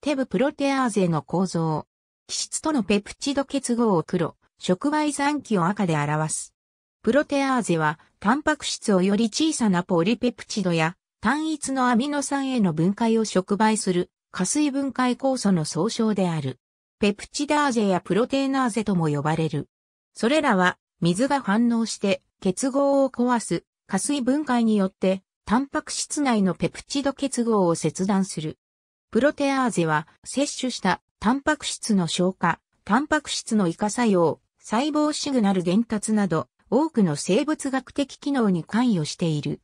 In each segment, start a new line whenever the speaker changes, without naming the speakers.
テブプロテアーゼの構造。基質とのペプチド結合を黒、触媒残機を赤で表す。プロテアーゼは、タンパク質をより小さなポリペプチドや、単一のアミノ酸への分解を触媒する、加水分解酵素の総称である。ペプチダーゼやプロテーナーゼとも呼ばれる。それらは、水が反応して結合を壊す、加水分解によって、タンパク質内のペプチド結合を切断する。プロテアーゼは摂取したタンパク質の消化、タンパク質の異化作用、細胞シグナル伝達など多くの生物学的機能に関与している。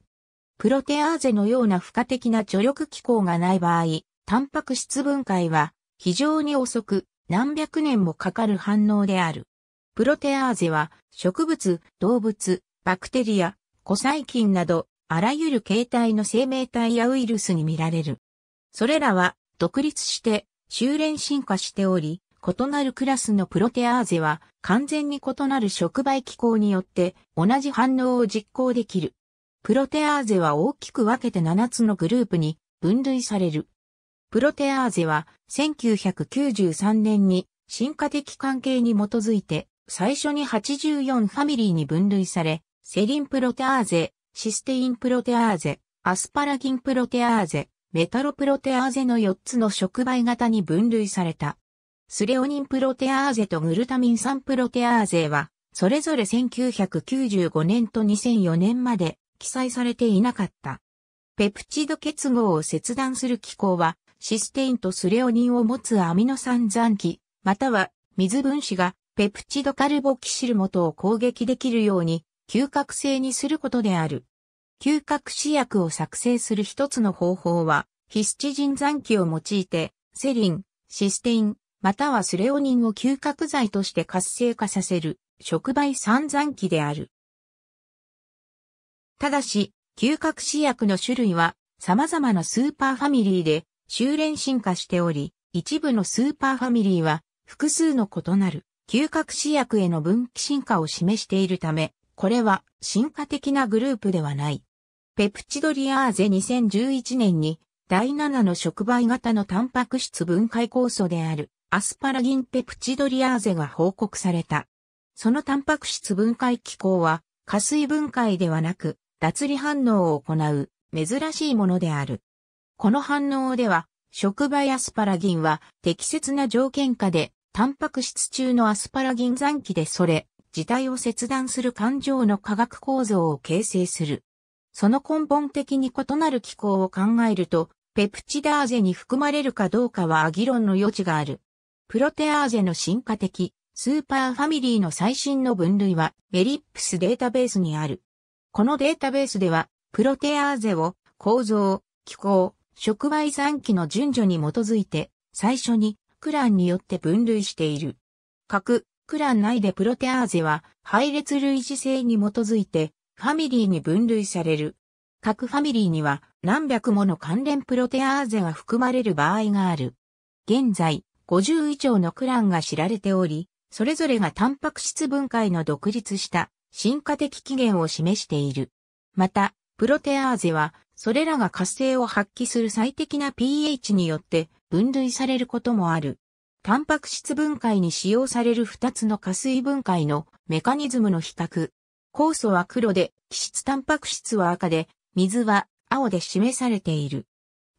プロテアーゼのような付加的な助力機構がない場合、タンパク質分解は非常に遅く何百年もかかる反応である。プロテアーゼは植物、動物、バクテリア、古細菌などあらゆる形態の生命体やウイルスに見られる。それらは独立して修練進化しており、異なるクラスのプロテアーゼは完全に異なる触媒機構によって同じ反応を実行できる。プロテアーゼは大きく分けて7つのグループに分類される。プロテアーゼは1993年に進化的関係に基づいて最初に84ファミリーに分類され、セリンプロテアーゼ、システインプロテアーゼ、アスパラギンプロテアーゼ、メタロプロテアーゼの4つの触媒型に分類された。スレオニンプロテアーゼとグルタミン酸プロテアーゼは、それぞれ1995年と2004年まで記載されていなかった。ペプチド結合を切断する機構は、システインとスレオニンを持つアミノ酸残機、または水分子がペプチドカルボキシル元を攻撃できるように、嗅覚性にすることである。嗅覚試薬を作成する一つの方法は、ヒスチジン残機を用いて、セリン、システイン、またはスレオニンを嗅覚剤として活性化させる、触媒散残機である。ただし、嗅覚試薬の種類は、様々なスーパーファミリーで、修練進化しており、一部のスーパーファミリーは、複数の異なる、嗅覚試薬への分岐進化を示しているため、これは進化的なグループではない。ペプチドリアーゼ2011年に第7の触媒型のタンパク質分解酵素であるアスパラギンペプチドリアーゼが報告された。そのタンパク質分解機構は加水分解ではなく脱離反応を行う珍しいものである。この反応では触媒アスパラギンは適切な条件下でタンパク質中のアスパラギン残機でそれ自体を切断する感情の化学構造を形成する。その根本的に異なる機構を考えると、ペプチダーゼに含まれるかどうかは議論の余地がある。プロテアーゼの進化的、スーパーファミリーの最新の分類は、エリップスデータベースにある。このデータベースでは、プロテアーゼを構造、気候、触媒残機の順序に基づいて、最初に、クランによって分類している。核、クラン内でプロテアーゼは配列類似性に基づいてファミリーに分類される。各ファミリーには何百もの関連プロテアーゼが含まれる場合がある。現在、50以上のクランが知られており、それぞれがタンパク質分解の独立した進化的起源を示している。また、プロテアーゼは、それらが活性を発揮する最適な pH によって分類されることもある。タンパク質分解に使用される2つの加水分解のメカニズムの比較。酵素は黒で、基質タンパク質は赤で、水は青で示されている。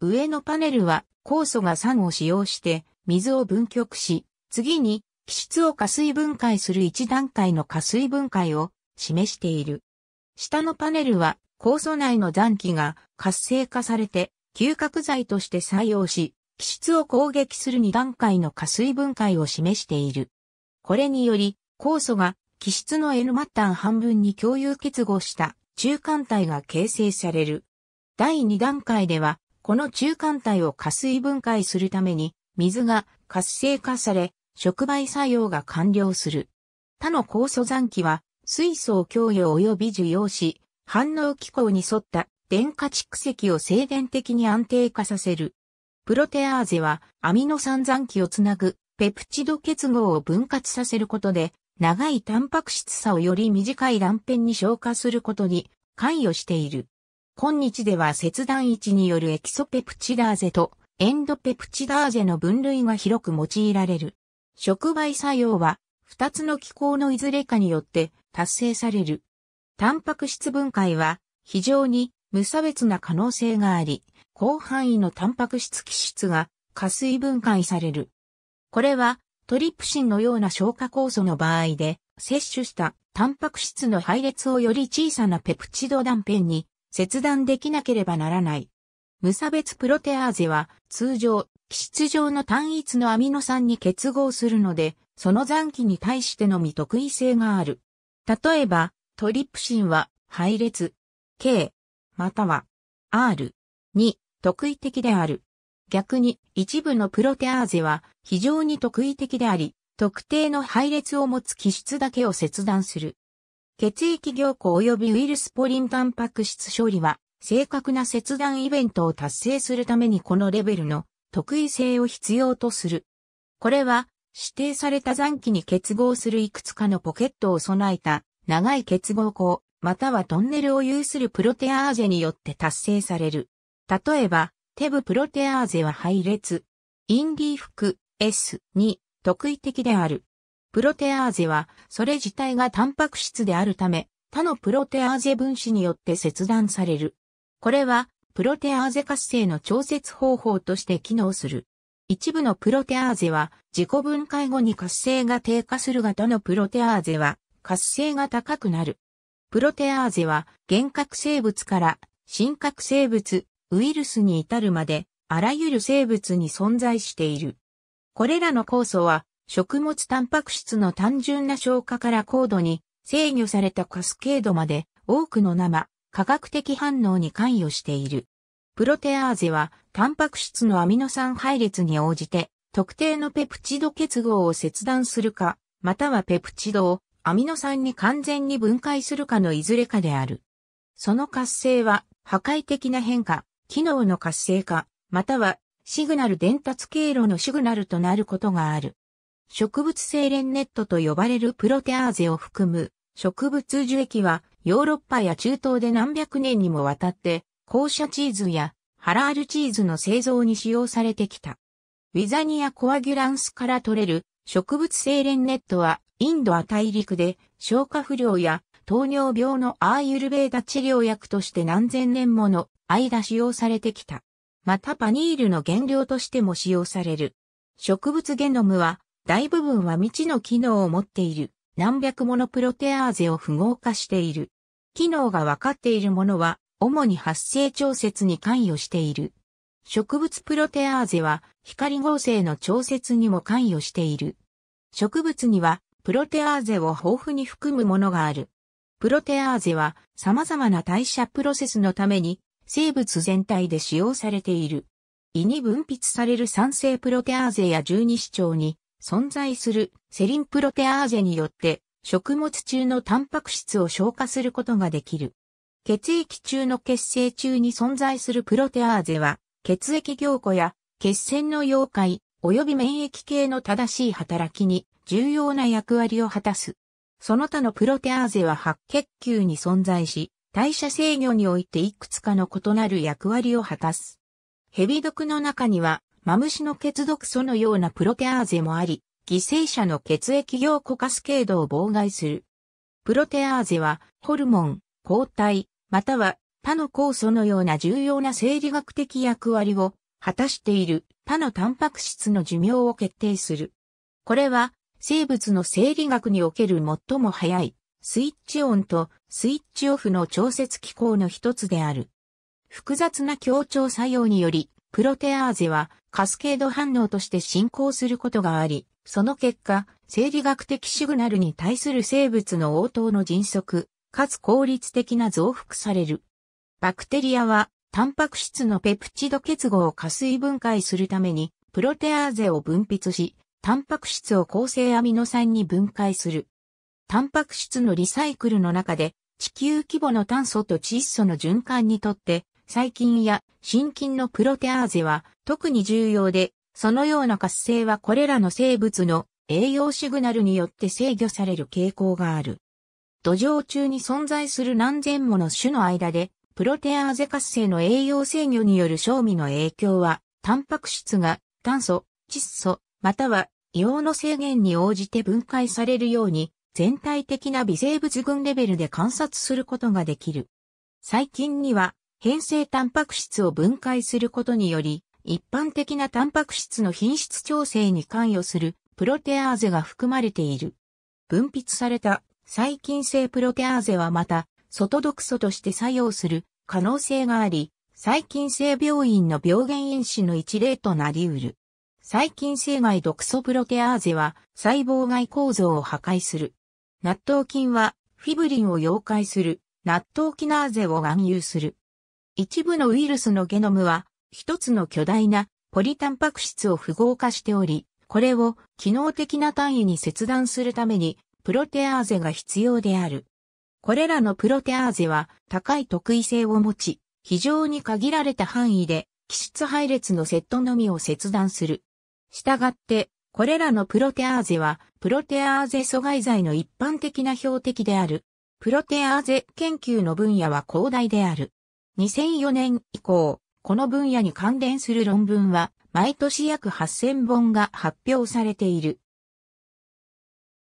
上のパネルは酵素が酸を使用して水を分極し、次に基質を加水分解する1段階の加水分解を示している。下のパネルは酵素内の残機が活性化されて、吸覚剤として採用し、気質を攻撃する2段階の加水分解を示している。これにより、酵素が気質の N 末端半分に共有結合した中間体が形成される。第2段階では、この中間体を加水分解するために、水が活性化され、触媒作用が完了する。他の酵素残機は、水素を供与及び受容し、反応機構に沿った電化蓄積を静電的に安定化させる。プロテアーゼはアミノ酸残機をつなぐペプチド結合を分割させることで長いタンパク質差をより短い断片に消化することに関与している。今日では切断位置によるエキソペプチダーゼとエンドペプチダーゼの分類が広く用いられる。触媒作用は2つの機構のいずれかによって達成される。タンパク質分解は非常に無差別な可能性があり、広範囲のタンパク質基質が加水分解される。これはトリプシンのような消化酵素の場合で摂取したタンパク質の配列をより小さなペプチド断片に切断できなければならない。無差別プロテアーゼは通常、基質上の単一のアミノ酸に結合するので、その残機に対してのみ特異性がある。例えば、トリプシンは配列 K または R に特異的である。逆に、一部のプロテアーゼは非常に特異的であり、特定の配列を持つ基質だけを切断する。血液凝固及びウイルスポリンタンパク質処理は、正確な切断イベントを達成するためにこのレベルの特異性を必要とする。これは、指定された残機に結合するいくつかのポケットを備えた長い結合口、またはトンネルを有するプロテアーゼによって達成される。例えば、テブプロテアーゼは配列。インディー服 S に特異的である。プロテアーゼは、それ自体がタンパク質であるため、他のプロテアーゼ分子によって切断される。これは、プロテアーゼ活性の調節方法として機能する。一部のプロテアーゼは自己分解後に活性が低下するが他のプロテアーゼは活性が高くなる。プロテアーゼは原核生物から新核生物ウイルスに至るまで、あらゆる生物に存在している。これらの酵素は、食物タンパク質の単純な消化から高度に制御されたカスケードまで多くの生、化学的反応に関与している。プロテアーゼは、タンパク質のアミノ酸配列に応じて、特定のペプチド結合を切断するか、またはペプチドをアミノ酸に完全に分解するかのいずれかである。その活性は、破壊的な変化、機能の活性化、またはシグナル伝達経路のシグナルとなることがある。植物精錬ネットと呼ばれるプロテアーゼを含む植物樹液はヨーロッパや中東で何百年にもわたって高射チーズやハラールチーズの製造に使用されてきた。ウィザニアコアギュランスから取れる植物精錬ネットはインドア大陸で消化不良や糖尿病のアーユルベーダ治療薬として何千年もの間使用されてきた。またパニールの原料としても使用される。植物ゲノムは、大部分は未知の機能を持っている。何百ものプロテアーゼを符号化している。機能が分かっているものは、主に発生調節に関与している。植物プロテアーゼは、光合成の調節にも関与している。植物には、プロテアーゼを豊富に含むものがある。プロテアーゼは様々な代謝プロセスのために生物全体で使用されている。胃に分泌される酸性プロテアーゼや十二指腸に存在するセリンプロテアーゼによって食物中のタンパク質を消化することができる。血液中の血清中に存在するプロテアーゼは血液凝固や血栓の溶解及び免疫系の正しい働きに重要な役割を果たす。その他のプロテアーゼは白血球に存在し、代謝制御においていくつかの異なる役割を果たす。ヘビ毒の中には、マムシの血毒素のようなプロテアーゼもあり、犠牲者の血液凝固カスケードを妨害する。プロテアーゼは、ホルモン、抗体、または他の酵素のような重要な生理学的役割を果たしている他のタンパク質の寿命を決定する。これは生物の生理学における最も早い、スイッチオンとスイッチオフの調節機構の一つである。複雑な協調作用により、プロテアーゼはカスケード反応として進行することがあり、その結果、生理学的シグナルに対する生物の応答の迅速、かつ効率的な増幅される。バクテリアは、タンパク質のペプチド結合を加水分解するために、プロテアーゼを分泌し、タンパク質を構成アミノ酸に分解する。タンパク質のリサイクルの中で、地球規模の炭素と窒素の循環にとって、細菌や真菌のプロテアーゼは特に重要で、そのような活性はこれらの生物の栄養シグナルによって制御される傾向がある。土壌中に存在する何千もの種の間で、プロテアーゼ活性の栄養制御による賞味の影響は、タンパク質が炭素、窒素、または硫黄の制限に応じて分解されるように、全体的な微生物群レベルで観察することができる。最近には、変性タンパク質を分解することにより、一般的なタンパク質の品質調整に関与するプロテアーゼが含まれている。分泌された細菌性プロテアーゼはまた、外毒素として作用する可能性があり、細菌性病院の病原因子の一例となり得る。細菌性外毒素プロテアーゼは細胞外構造を破壊する。納豆菌はフィブリンを溶解する納豆キナーゼを含有する。一部のウイルスのゲノムは一つの巨大なポリタンパク質を符号化しており、これを機能的な単位に切断するためにプロテアーゼが必要である。これらのプロテアーゼは高い特異性を持ち、非常に限られた範囲で基質配列のセットのみを切断する。したがって、これらのプロテアーゼは、プロテアーゼ阻害剤の一般的な標的である。プロテアーゼ研究の分野は広大である。2004年以降、この分野に関連する論文は、毎年約8000本が発表されている。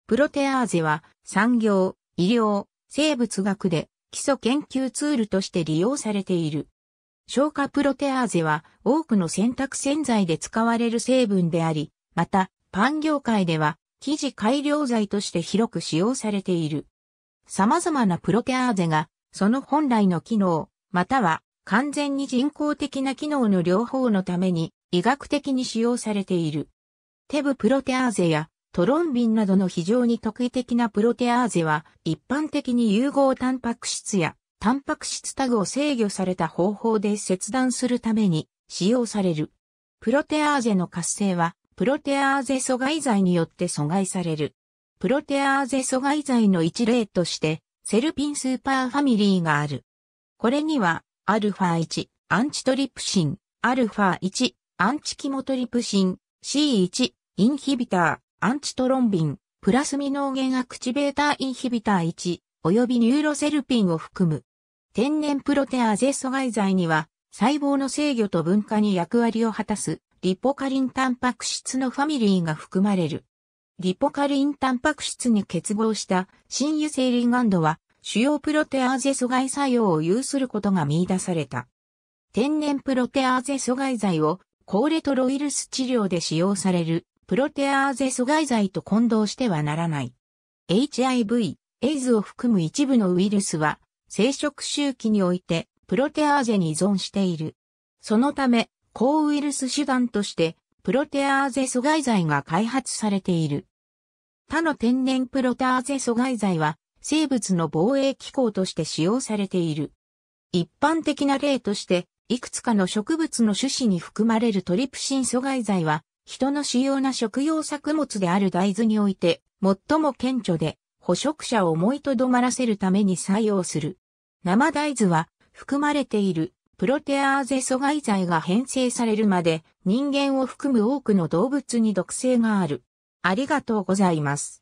プロテアーゼは、産業、医療、生物学で基礎研究ツールとして利用されている。消化プロテアーゼは多くの洗濯洗剤で使われる成分であり、また、パン業界では生地改良剤として広く使用されている。様々なプロテアーゼが、その本来の機能、または完全に人工的な機能の両方のために医学的に使用されている。テブプロテアーゼやトロンビンなどの非常に特異的なプロテアーゼは一般的に融合タンパク質やタンパク質タグを制御された方法で切断するために使用される。プロテアーゼの活性は、プロテアーゼ阻害剤によって阻害される。プロテアーゼ阻害剤の一例として、セルピンスーパーファミリーがある。これには、アルファ1、アンチトリプシン、アルファ1、アンチキモトリプシン、C1、インヒビター、アンチトロンビン、プラスミノーゲンアクチベーターインヒビター1、及びニューロセルピンを含む天然プロテアーゼ阻害剤には、細胞の制御と分化に役割を果たす、リポカリンタンパク質のファミリーが含まれる。リポカリンタンパク質に結合した新油性リンガンドは、主要プロテアーゼ阻害作用を有することが見出された。天然プロテアーゼ阻害剤を高レトロウイルス治療で使用されるプロテアーゼ阻害剤と混同してはならない。HIV、AIDS を含む一部のウイルスは生殖周期においてプロテアーゼに依存している。そのため、抗ウイルス手段としてプロテアーゼ阻害剤が開発されている。他の天然プロテアーゼ阻害剤は生物の防衛機構として使用されている。一般的な例として、いくつかの植物の種子に含まれるトリプシン阻害剤は、人の主要な食用作物である大豆において、最も顕著で、捕食者を思いとどまらせるために採用する。生大豆は含まれているプロテアーゼ阻害剤が編成されるまで人間を含む多くの動物に毒性がある。ありがとうございます。